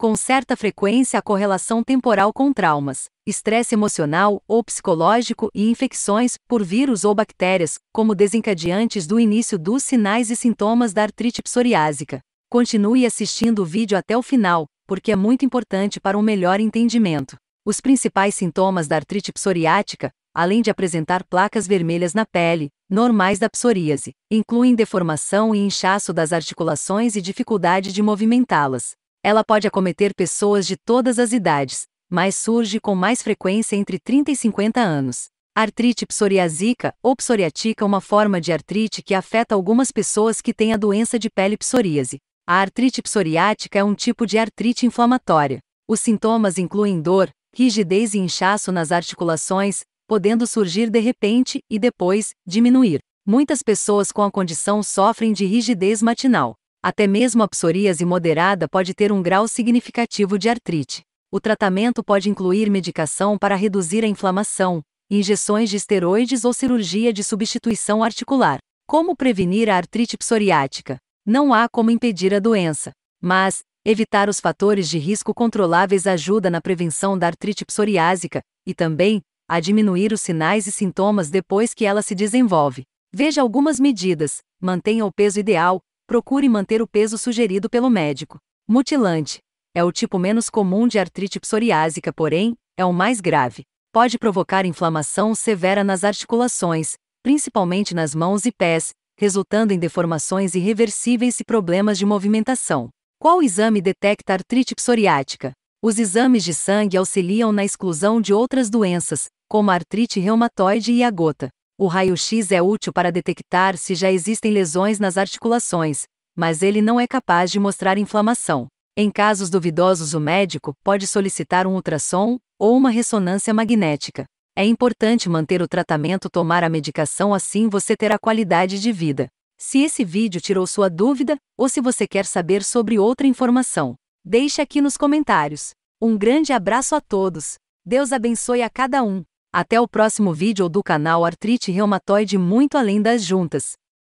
com certa frequência a correlação temporal com traumas, estresse emocional ou psicológico e infecções por vírus ou bactérias, como desencadeantes do início dos sinais e sintomas da artrite psoriásica. Continue assistindo o vídeo até o final, porque é muito importante para um melhor entendimento. Os principais sintomas da artrite psoriática, além de apresentar placas vermelhas na pele, normais da psoríase, incluem deformação e inchaço das articulações e dificuldade de movimentá-las. Ela pode acometer pessoas de todas as idades, mas surge com mais frequência entre 30 e 50 anos. Artrite psoriásica ou psoriática é uma forma de artrite que afeta algumas pessoas que têm a doença de pele psoríase. A artrite psoriática é um tipo de artrite inflamatória. Os sintomas incluem dor, rigidez e inchaço nas articulações, podendo surgir de repente e depois diminuir. Muitas pessoas com a condição sofrem de rigidez matinal. Até mesmo a psoríase moderada pode ter um grau significativo de artrite. O tratamento pode incluir medicação para reduzir a inflamação, injeções de esteroides ou cirurgia de substituição articular. Como prevenir a artrite psoriática? Não há como impedir a doença, mas evitar os fatores de risco controláveis ajuda na prevenção da artrite psoriásica e também a diminuir os sinais e sintomas depois que ela se desenvolve. Veja algumas medidas: mantenha o peso ideal, procure manter o peso sugerido pelo médico. Mutilante. É o tipo menos comum de artrite psoriásica, porém, é o mais grave. Pode provocar inflamação severa nas articulações, principalmente nas mãos e pés, resultando em deformações irreversíveis e problemas de movimentação. Qual exame detecta artrite psoriática? Os exames de sangue auxiliam na exclusão de outras doenças, como a artrite reumatoide e a gota. O raio-x é útil para detectar se já existem lesões nas articulações, mas ele não é capaz de mostrar inflamação. Em casos duvidosos, o médico pode solicitar um ultrassom ou uma ressonância magnética. É importante manter o tratamento, tomar a medicação, assim você terá qualidade de vida. Se esse vídeo tirou sua dúvida ou se você quer saber sobre outra informação, deixe aqui nos comentários. Um grande abraço a todos. Deus abençoe a cada um. Até o próximo vídeo do canal Artrite Reumatoide muito além das juntas.